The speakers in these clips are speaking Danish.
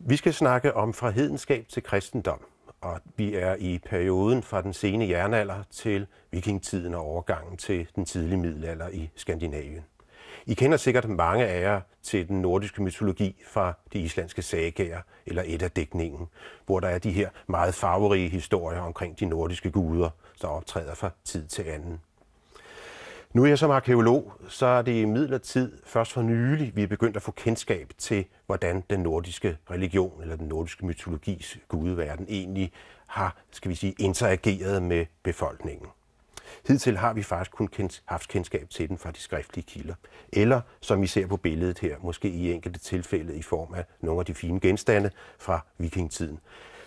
Vi skal snakke om fra hedenskab til kristendom, og vi er i perioden fra den sene jernalder til vikingtiden og overgangen til den tidlige middelalder i Skandinavien. I kender sikkert mange af jer til den nordiske mytologi fra de islandske sagager eller et af dækningen, hvor der er de her meget farverige historier omkring de nordiske guder, der optræder fra tid til anden. Nu er jeg som arkeolog, så er det i midlertid først for nylig, vi er begyndt at få kendskab til, hvordan den nordiske religion eller den nordiske mytologis gudeverden egentlig har, skal vi sige, interageret med befolkningen. Hidtil har vi faktisk kun haft kendskab til den fra de skriftlige kilder, eller som I ser på billedet her, måske i enkelte tilfælde i form af nogle af de fine genstande fra vikingetiden.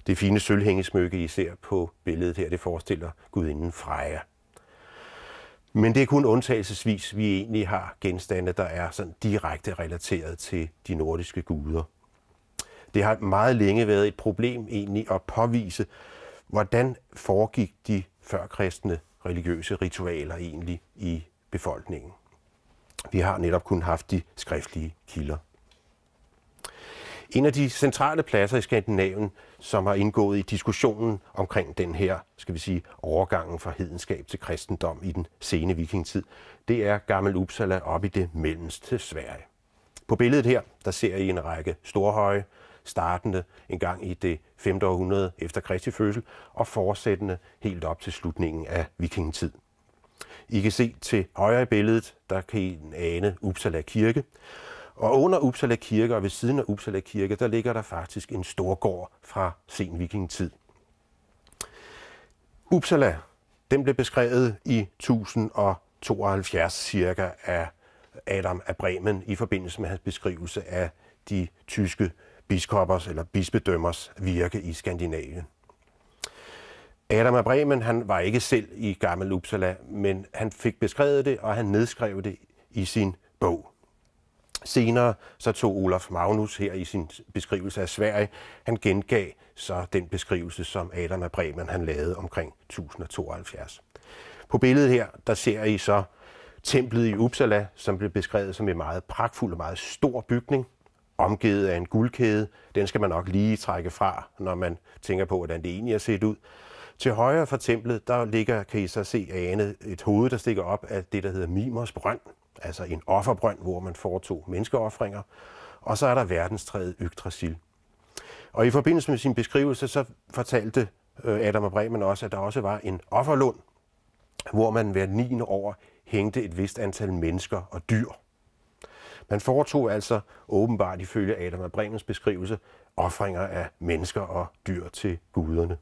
Det fine sølvhængesmykke, I ser på billedet her, det forestiller gudinden Freja. Men det er kun undtagelsesvis, vi egentlig har genstande, der er sådan direkte relateret til de nordiske guder. Det har meget længe været et problem egentlig at påvise, hvordan foregik de førkristne religiøse ritualer egentlig i befolkningen. Vi har netop kun haft de skriftlige kilder. En af de centrale pladser i Skandinavien, som har indgået i diskussionen omkring den her, skal vi sige, overgangen fra hedenskab til kristendom i den sene vikingtid, det er Gammel Uppsala op i det mellemste Sverige. På billedet her, der ser I en række storhøje, startende en gang i det 5. århundrede efter Kristi fødsel og fortsættende helt op til slutningen af vikingetid. I kan se til højre i billedet, der kan I ane Uppsala Kirke, og under Uppsala Kirke og ved siden af Uppsala Kirke, der ligger der faktisk en stor gård fra sen vikingetid. Uppsala, den blev beskrevet i 1072 cirka af Adam af Bremen i forbindelse med hans beskrivelse af de tyske biskoppers eller bispedømmers virke i Skandinavien. Adam af Bremen han var ikke selv i Gammel Uppsala, men han fik beskrevet det, og han nedskrev det i sin bog. Senere så tog Olaf Magnus her i sin beskrivelse af Sverige, han gengav så den beskrivelse, som Adam af Bremen han lavede omkring 1072. På billedet her, der ser I så templet i Uppsala, som blev beskrevet som en meget pragtfuld og meget stor bygning, omgivet af en guldkæde. Den skal man nok lige trække fra, når man tænker på, hvordan det egentlig er set ud. Til højre for templet, der ligger, kan I så se, ane et hoved, der stikker op af det, der hedder Mimers Brønd, altså en offerbrønd, hvor man foretog menneskeoffringer. Og så er der verdenstræet Yggdrasil. Og i forbindelse med sin beskrivelse, så fortalte øh, Adam og Bremen også, at der også var en offerlund, hvor man hver 9. år hængte et vist antal mennesker og dyr. Man foretog altså åbenbart ifølge Adam og Bremens beskrivelse offringer af mennesker og dyr til guderne.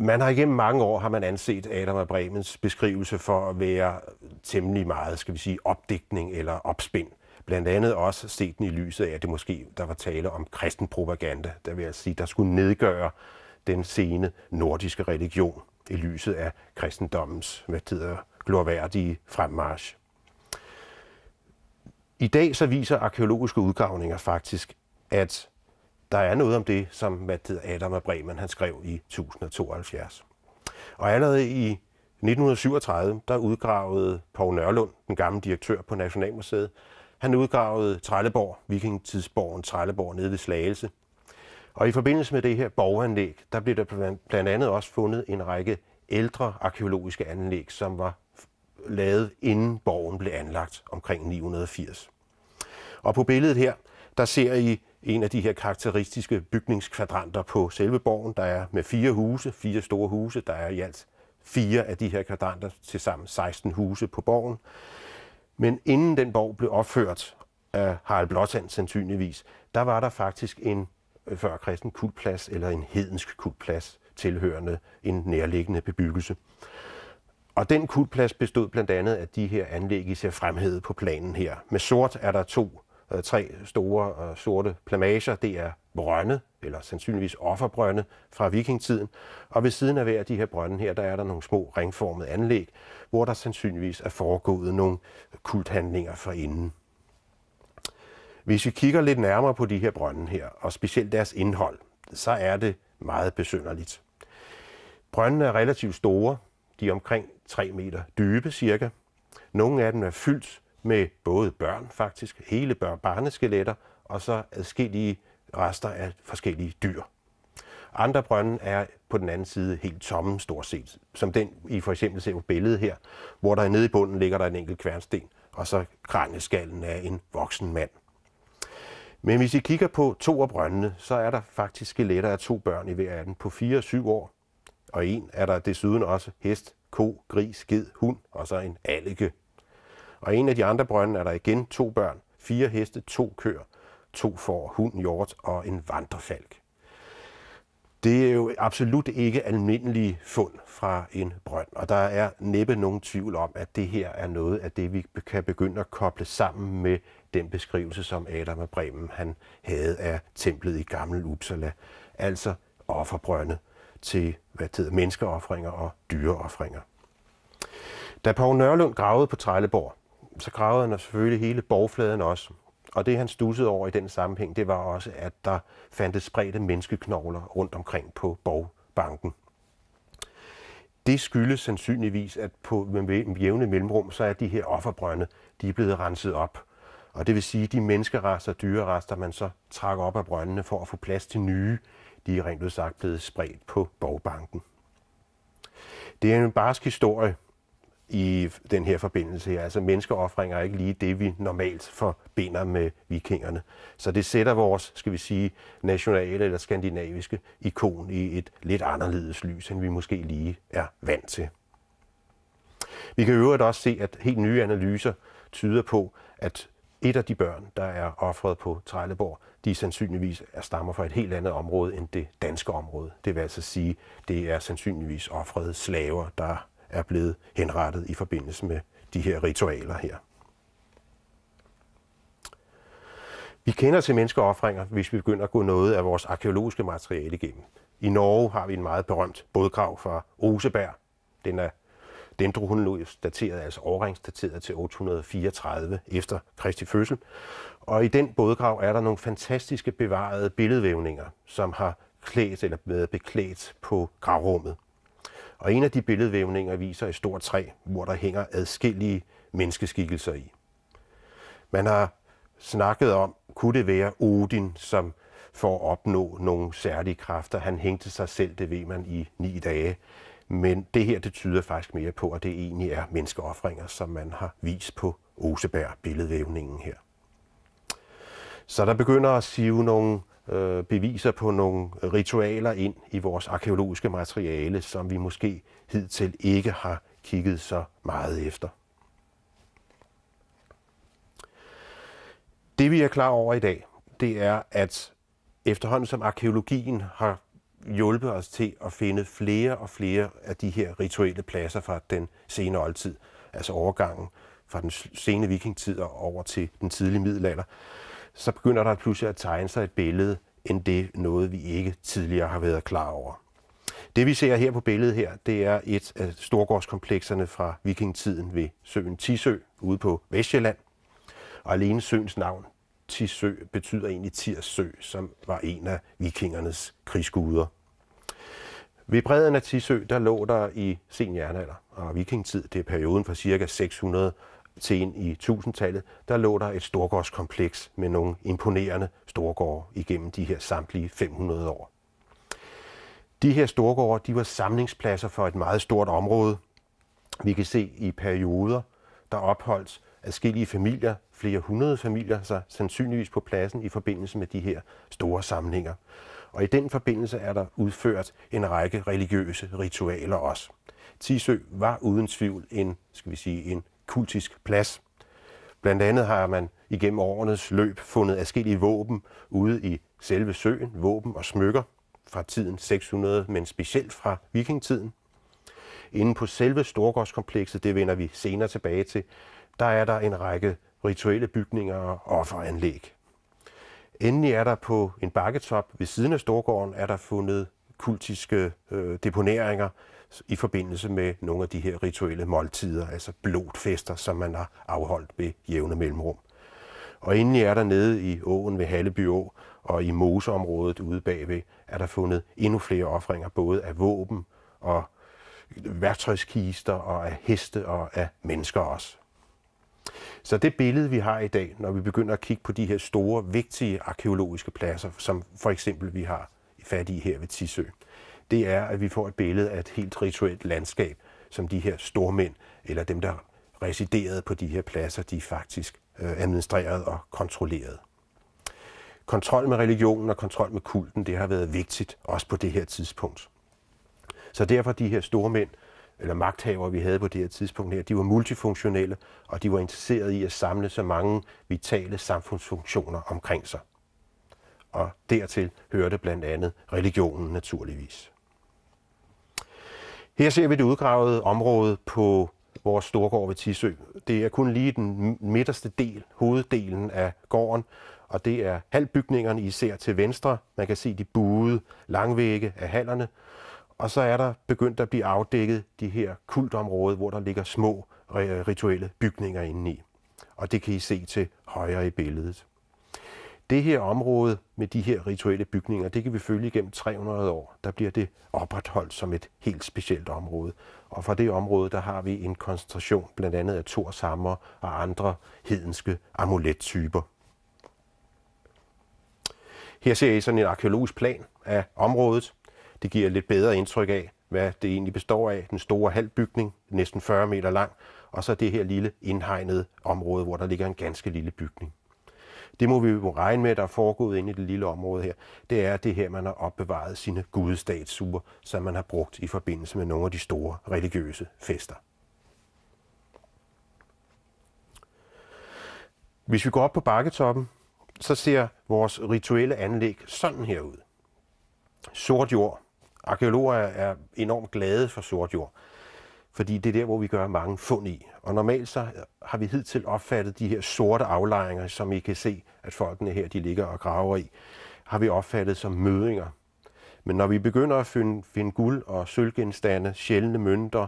Man har igennem mange år har man anset Adam og Bremens beskrivelse for at være temmelig meget, skal vi sige, opdækning eller opspind. Blandt andet også set den i lyset af, at det måske der var tale om kristen propaganda, der vil jeg sige, der skulle nedgøre den sene nordiske religion i lyset af kristendommens, hvad hedder, glorværdige fremmarsch. I dag så viser arkeologiske udgravninger faktisk, at der er noget om det, som Mathilde Adam af Bremen han skrev i 1072. Og allerede i 1937, der udgravede Poul Nørlund, den gamle direktør på Nationalmuseet, han udgravede Trelleborg, vikingtidsborgen Trelleborg nede ved Slagelse. Og i forbindelse med det her borganlæg, der blev der blandt andet også fundet en række ældre arkeologiske anlæg, som var lavet inden borgen blev anlagt omkring 980. Og på billedet her, der ser I en af de her karakteristiske bygningskvadranter på selve borgen, der er med fire huse, fire store huse, der er i alt fire af de her kvadranter, til sammen 16 huse på borgen. Men inden den borg blev opført af Harald Blåtand sandsynligvis, der var der faktisk en øh, før kristen kultplads eller en hedensk kultplads tilhørende en nærliggende bebyggelse. Og den kultplads bestod blandt andet af de her anlæg, I ser fremhævet på planen her. Med sort er der to øh, tre store øh, sorte plamager. Det er brønde, eller sandsynligvis offerbrønde fra vikingtiden. Og ved siden af hver af de her brønde her, der er der nogle små ringformede anlæg, hvor der sandsynligvis er foregået nogle kulthandlinger fra inden. Hvis vi kigger lidt nærmere på de her brønde her, og specielt deres indhold, så er det meget besynderligt. Brøndene er relativt store. De er omkring 3 meter dybe cirka. Nogle af dem er fyldt med både børn faktisk, hele børn, barneskeletter, og så adskillige rester af forskellige dyr. Andre brønde er på den anden side helt tomme stort set, som den I for eksempel ser på billedet her, hvor der nede i bunden ligger der en enkelt kværnsten, og så kraneskallen af en voksen mand. Men hvis I kigger på to af brøndene, så er der faktisk skeletter af to børn i hver af dem på 4 og 7 år. Og en er der desuden også hest, ko, gris, ged, hund og så en allike og en af de andre brønde er der igen to børn, fire heste, to køer, to får, hund, hjort og en vandrefalk. Det er jo absolut ikke almindelige fund fra en brønd, og der er næppe nogen tvivl om, at det her er noget af det, vi kan begynde at koble sammen med den beskrivelse, som Adam af Bremen han havde af templet i Gamle Uppsala, altså offerbrønde til hvad hedder, menneskeoffringer og dyreoffringer. Da Poul Nørlund gravede på Trelleborg så gravede han selvfølgelig hele borgfladen også. Og det, han stussede over i den sammenhæng, det var også, at der fandtes spredte menneskeknogler rundt omkring på borgbanken. Det skyldes sandsynligvis, at på jævne mellemrum, så er de her offerbrønde, de er blevet renset op. Og det vil sige, at de menneskerester og dyrerester, man så trækker op af brøndene for at få plads til nye, de er rent udsagt blevet spredt på borgbanken. Det er en barsk historie, i den her forbindelse. Altså menneskeoffringer er ikke lige det, vi normalt forbinder med vikingerne. Så det sætter vores, skal vi sige, nationale eller skandinaviske ikon i et lidt anderledes lys, end vi måske lige er vant til. Vi kan øvrigt også se, at helt nye analyser tyder på, at et af de børn, der er offret på Trelleborg, de sandsynligvis er stammer fra et helt andet område end det danske område. Det vil altså sige, det er sandsynligvis offrede slaver, der er blevet henrettet i forbindelse med de her ritualer her. Vi kender til menneskeoffringer, hvis vi begynder at gå noget af vores arkeologiske materiale igennem. I Norge har vi en meget berømt bådgrav fra Oseberg. Den er dendrohronologisk dateret, altså overringsdateret til 834 efter Kristi fødsel. Og i den bådgrav er der nogle fantastiske bevarede billedvævninger, som har klædt eller været beklædt på gravrummet. Og en af de billedvævninger viser et stort træ, hvor der hænger adskillige menneskeskikkelser i. Man har snakket om, kunne det være Odin, som for at opnå nogle særlige kræfter. Han hængte sig selv, det ved man, i ni dage. Men det her, det tyder faktisk mere på, at det egentlig er menneskeoffringer, som man har vist på Oseberg billedvævningen her. Så der begynder at sive nogle øh, beviser på nogle ritualer ind i vores arkeologiske materiale, som vi måske hidtil ikke har kigget så meget efter. Det vi er klar over i dag, det er, at efterhånden som arkeologien har hjulpet os til at finde flere og flere af de her rituelle pladser fra den sene oldtid, altså overgangen fra den sene vikingtid og over til den tidlige middelalder, så begynder der pludselig at tegne sig et billede end det noget, vi ikke tidligere har været klar over. Det vi ser her på billedet her, det er et af storgårdskomplekserne fra vikingetiden ved søen Tisø ude på Vestjylland. Og alene søens navn, Tisø, betyder egentlig Tirsø, som var en af vikingernes krigsguder. Ved bredden af Tisø, der lå der i sen jernalder og vikingetid, det er perioden fra ca. 600 til ind i 1000-tallet, der lå der et storgårdskompleks med nogle imponerende storgårde igennem de her samtlige 500 år. De her storgårde de var samlingspladser for et meget stort område. Vi kan se i perioder, der opholdt adskillige familier, flere hundrede familier, sig sandsynligvis på pladsen i forbindelse med de her store samlinger. Og i den forbindelse er der udført en række religiøse ritualer også. Tisø var uden tvivl en, skal vi sige, en kultisk plads. Blandt andet har man igennem årenes løb fundet afskillige våben ude i selve søen, våben og smykker fra tiden 600, men specielt fra vikingetiden. Inden på selve Storgårdskomplekset, det vender vi senere tilbage til, der er der en række rituelle bygninger og offeranlæg. Endelig er der på en bakketop ved siden af Storgården, er der fundet kultiske øh, deponeringer i forbindelse med nogle af de her rituelle måltider, altså blodfester, som man har afholdt ved jævne mellemrum. Og inden er er nede i åen ved Halleby Å og i moseområdet ude bagved, er der fundet endnu flere ofringer, både af våben og værktøjskister og af heste og af mennesker også. Så det billede, vi har i dag, når vi begynder at kigge på de her store, vigtige arkeologiske pladser, som for eksempel vi har fat i her ved Tisø, det er, at vi får et billede af et helt rituelt landskab, som de her stormænd, eller dem, der residerede på de her pladser, de faktisk øh, administrerede og kontrollerede. Kontrol med religionen og kontrol med kulten, det har været vigtigt, også på det her tidspunkt. Så derfor de her store mænd, eller magthavere, vi havde på det her tidspunkt her, de var multifunktionelle, og de var interesserede i at samle så mange vitale samfundsfunktioner omkring sig. Og dertil hørte blandt andet religionen naturligvis. Her ser vi det udgravede område på vores storgård ved Tisø. Det er kun lige den midterste del, hoveddelen af gården, og det er halvbygningerne især til venstre. Man kan se de buede langvægge af hallerne, og så er der begyndt at blive afdækket de her kultområder, hvor der ligger små rituelle bygninger indeni. Og det kan I se til højre i billedet det her område med de her rituelle bygninger, det kan vi følge igennem 300 år. Der bliver det opretholdt som et helt specielt område. Og fra det område, der har vi en koncentration blandt andet af torsammer og andre hedenske amulettyper. Her ser I sådan en arkeologisk plan af området. Det giver et lidt bedre indtryk af, hvad det egentlig består af. Den store halvbygning, næsten 40 meter lang, og så det her lille indhegnede område, hvor der ligger en ganske lille bygning. Det må vi jo regne med, der er foregået inde i det lille område her. Det er det her, man har opbevaret sine gudestatsuger, som man har brugt i forbindelse med nogle af de store religiøse fester. Hvis vi går op på bakketoppen, så ser vores rituelle anlæg sådan her ud. Sort jord. Arkeologer er enormt glade for sort jord fordi det er der, hvor vi gør mange fund i. Og normalt så har vi hidtil opfattet de her sorte aflejringer, som I kan se, at folkene her de ligger og graver i, har vi opfattet som mødinger. Men når vi begynder at finde, finde guld og sølvgenstande, sjældne mønter,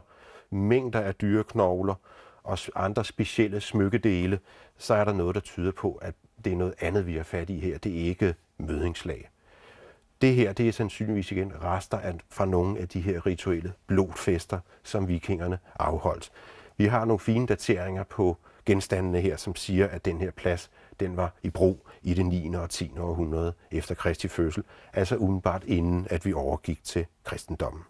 mængder af dyreknogler og andre specielle smykkedele, så er der noget, der tyder på, at det er noget andet, vi har fat i her. Det er ikke mødingslag. Det her det er sandsynligvis igen rester af, fra nogle af de her rituelle blodfester, som vikingerne afholdt. Vi har nogle fine dateringer på genstandene her, som siger, at den her plads den var i brug i det 9. og 10. århundrede efter Kristi fødsel, altså udenbart inden, at vi overgik til kristendommen.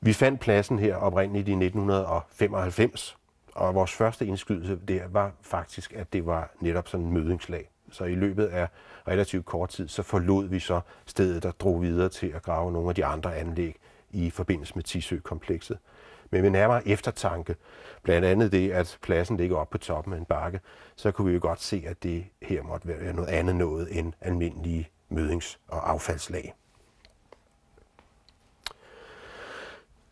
Vi fandt pladsen her oprindeligt i 1995, og vores første indskydelse der var faktisk, at det var netop sådan en mødingslag. Så i løbet af relativt kort tid, så forlod vi så stedet og drog videre til at grave nogle af de andre anlæg i forbindelse med Tisø-komplekset. Men ved nærmere eftertanke, blandt andet det, at pladsen ligger oppe på toppen af en bakke, så kunne vi jo godt se, at det her måtte være noget andet noget end almindelige mødings- og affaldslag.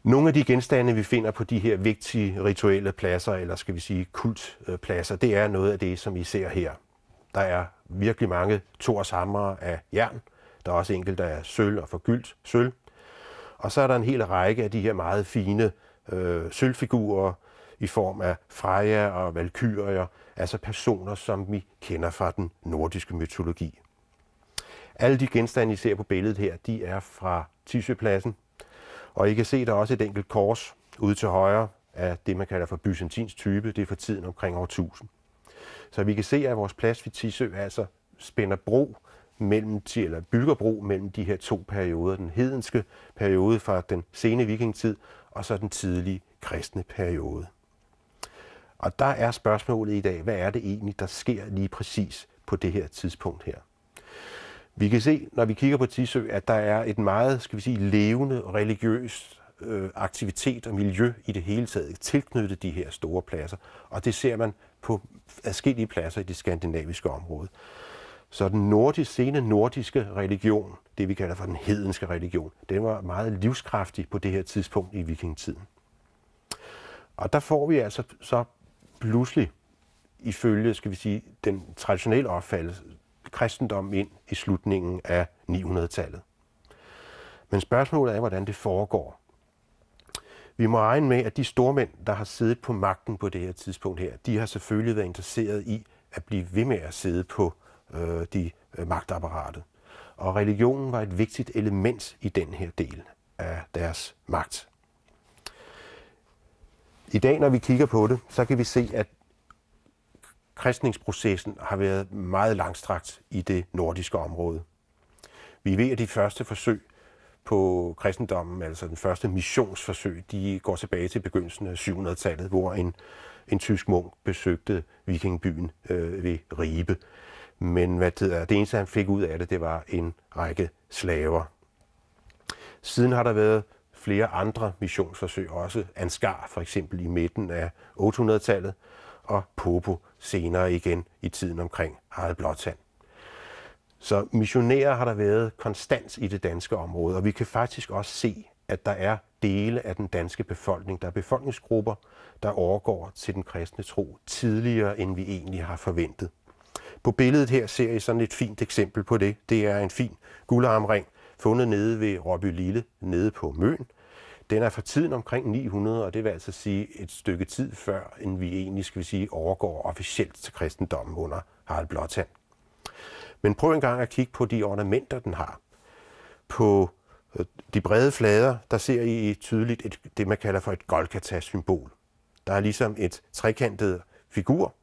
Nogle af de genstande, vi finder på de her vigtige rituelle pladser, eller skal vi sige kultpladser, det er noget af det, som I ser her. Der er virkelig mange torsammer af jern. Der er også enkelte af sølv og forgyldt sølv. Og så er der en hel række af de her meget fine øh, sølvfigurer i form af Freja og Valkyrier, altså personer, som vi kender fra den nordiske mytologi. Alle de genstande, I ser på billedet her, de er fra Tisøpladsen. Og I kan se, der er også et enkelt kors ude til højre af det, man kalder for byzantinsk type. Det er fra tiden omkring år 1000. Så vi kan se, at vores plads ved Tisø altså spænder bro mellem, eller bygger bro mellem de her to perioder. Den hedenske periode fra den sene vikingtid og så den tidlige kristne periode. Og der er spørgsmålet i dag, hvad er det egentlig, der sker lige præcis på det her tidspunkt her? Vi kan se, når vi kigger på Tisø, at der er et meget, skal vi sige, levende religiøst øh, aktivitet og miljø i det hele taget tilknyttet de her store pladser. Og det ser man på adskillige pladser i det skandinaviske område. Så den nordisk, sene nordiske religion, det vi kalder for den hedenske religion, den var meget livskraftig på det her tidspunkt i vikingetiden. Og der får vi altså så pludselig, ifølge skal vi sige, den traditionelle opfattelse, kristendom ind i slutningen af 900-tallet. Men spørgsmålet er, hvordan det foregår. Vi må regne med, at de stormænd, der har siddet på magten på det her tidspunkt her, de har selvfølgelig været interesseret i at blive ved med at sidde på øh, de øh, magtapparatet. Og religionen var et vigtigt element i den her del af deres magt. I dag, når vi kigger på det, så kan vi se, at kristningsprocessen har været meget langstrakt i det nordiske område. Vi ved, at de første forsøg på kristendommen, altså den første missionsforsøg, de går tilbage til begyndelsen af 700-tallet, hvor en, en tysk munk besøgte vikingbyen øh, ved Ribe. Men hvad det, er, det eneste, han fik ud af det, det var en række slaver. Siden har der været flere andre missionsforsøg, også Ansgar for eksempel i midten af 800-tallet, og Popo senere igen i tiden omkring Harald blåtand. Så missionærer har der været konstant i det danske område, og vi kan faktisk også se, at der er dele af den danske befolkning. Der er befolkningsgrupper, der overgår til den kristne tro tidligere, end vi egentlig har forventet. På billedet her ser I sådan et fint eksempel på det. Det er en fin guldarmring, fundet nede ved Råby Lille, nede på Møn. Den er fra tiden omkring 900, og det vil altså sige et stykke tid før, end vi egentlig skal vi sige, overgår officielt til kristendommen under Harald Blåtand. Men prøv engang at kigge på de ornamenter, den har. På øh, de brede flader, der ser I tydeligt et, det, man kalder for et Golgata-symbol. Der er ligesom et trekantet figur,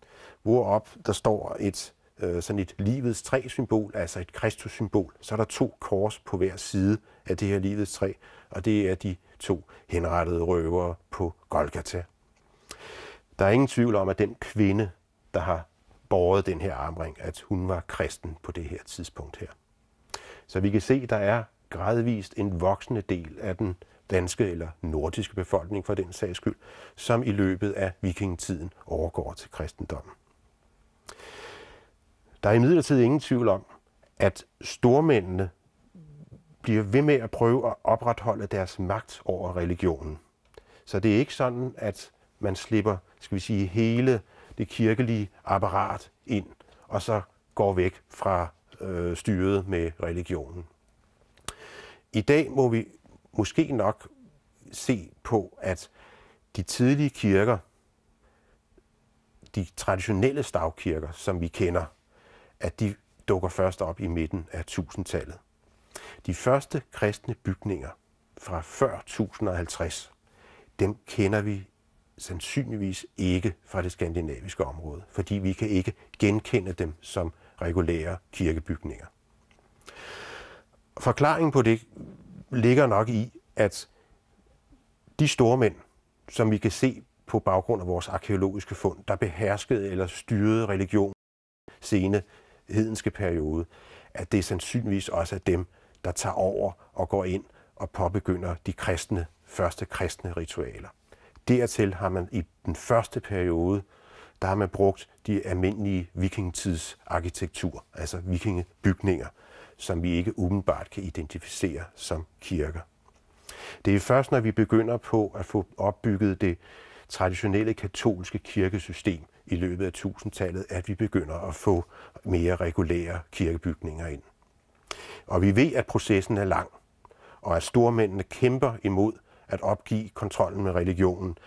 hvorop der står et øh, sådan et livets træ symbol, altså et kristus symbol. Så er der to kors på hver side af det her livets træ, og det er de to henrettede røvere på Golgata. Der er ingen tvivl om, at den kvinde, der har båret den her armring, at hun var kristen på det her tidspunkt her. Så vi kan se, at der er gradvist en voksende del af den danske eller nordiske befolkning for den sags skyld, som i løbet af vikingetiden overgår til kristendommen. Der er imidlertid ingen tvivl om, at stormændene bliver ved med at prøve at opretholde deres magt over religionen. Så det er ikke sådan, at man slipper, skal vi sige, hele det kirkelige apparat ind, og så går væk fra øh, styret med religionen. I dag må vi måske nok se på, at de tidlige kirker, de traditionelle stavkirker, som vi kender, at de dukker først op i midten af 1000-tallet. De første kristne bygninger fra før 1050, dem kender vi sandsynligvis ikke fra det skandinaviske område, fordi vi kan ikke genkende dem som regulære kirkebygninger. Forklaringen på det ligger nok i, at de store mænd, som vi kan se på baggrund af vores arkeologiske fund, der beherskede eller styrede religion sene hedenske periode, at det er sandsynligvis også er dem, der tager over og går ind og påbegynder de kristne, første kristne ritualer. Dertil har man i den første periode, der har man brugt de almindelige vikingetids arkitektur, altså vikingebygninger, som vi ikke umiddelbart kan identificere som kirker. Det er først, når vi begynder på at få opbygget det traditionelle katolske kirkesystem i løbet af 1000-tallet, at vi begynder at få mere regulære kirkebygninger ind. Og vi ved, at processen er lang, og at stormændene kæmper imod at opgive kontrollen med religionen.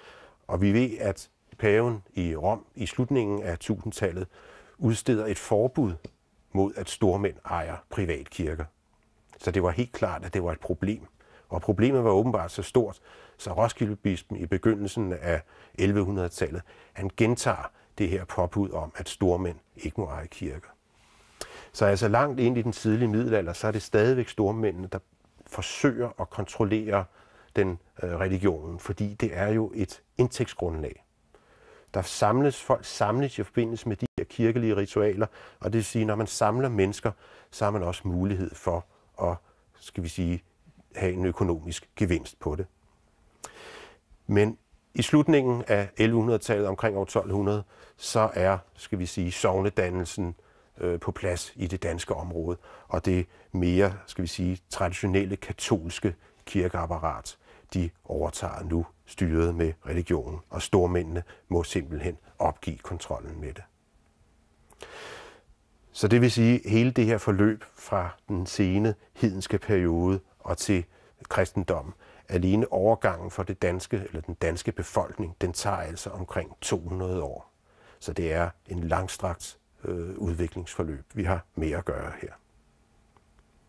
Og vi ved, at paven i Rom i slutningen af 1000-tallet udsteder et forbud mod, at stormænd ejer privatkirker. Så det var helt klart, at det var et problem. Og problemet var åbenbart så stort, så Roskildebispen i begyndelsen af 1100-tallet, han gentager det her påbud om, at stormænd ikke må eje kirker. Så altså langt ind i den tidlige middelalder, så er det stadigvæk stormændene, der forsøger at kontrollere den øh, religionen, fordi det er jo et indtægtsgrundlag. Der samles folk samles i forbindelse med de her kirkelige ritualer, og det vil sige, når man samler mennesker, så har man også mulighed for at, skal vi sige, have en økonomisk gevinst på det. Men i slutningen af 1100-tallet, omkring år 1200, så er, skal vi sige, sovnedannelsen øh, på plads i det danske område, og det mere, skal vi sige, traditionelle katolske kirkeapparat de overtager nu styret med religionen, og stormændene må simpelthen opgive kontrollen med det. Så det vil sige, at hele det her forløb fra den sene hedenske periode og til kristendommen, alene overgangen for det danske, eller den danske befolkning, den tager altså omkring 200 år. Så det er en langstrakt øh, udviklingsforløb, vi har med at gøre her.